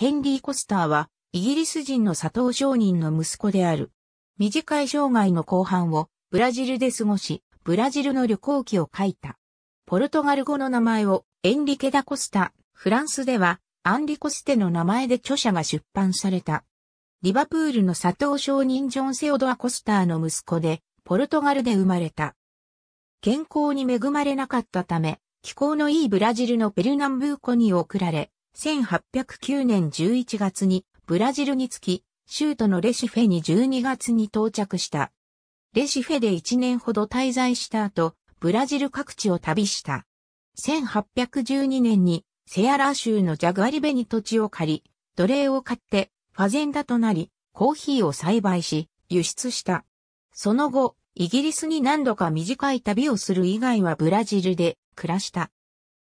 ヘンリー・コスターは、イギリス人の佐藤商人の息子である。短い生涯の後半をブラジルで過ごし、ブラジルの旅行記を書いた。ポルトガル語の名前をエンリケ・ダ・コスタ、フランスではアンリ・コステの名前で著者が出版された。リバプールの佐藤商人ジョン・セオドア・コスターの息子で、ポルトガルで生まれた。健康に恵まれなかったため、気候のいいブラジルのペルナンブーコに送られ、1809年11月にブラジルに着き、州都のレシフェに12月に到着した。レシフェで1年ほど滞在した後、ブラジル各地を旅した。1812年にセアラー州のジャグアリベに土地を借り、奴隷を買ってファゼンダとなり、コーヒーを栽培し、輸出した。その後、イギリスに何度か短い旅をする以外はブラジルで暮らした。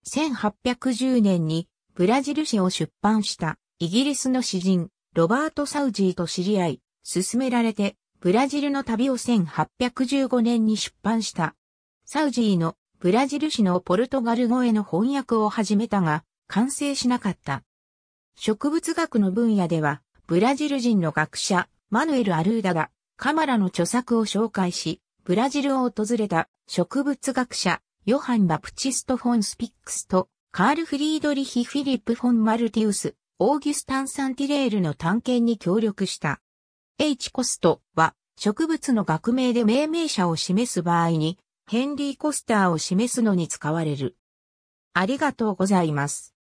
1810年にブラジル誌を出版したイギリスの詩人、ロバート・サウジーと知り合い、勧められて、ブラジルの旅を1815年に出版した。サウジーのブラジル誌のポルトガル語への翻訳を始めたが、完成しなかった。植物学の分野では、ブラジル人の学者、マヌエル・アルーダが、カマラの著作を紹介し、ブラジルを訪れた植物学者、ヨハン・バプチスト・フォン・スピックスとカール・フリードリヒ・フィリップ・フォン・マルティウス、オーギュスタン・サンティレールの探検に協力した。H コストは植物の学名で命名者を示す場合にヘンリー・コスターを示すのに使われる。ありがとうございます。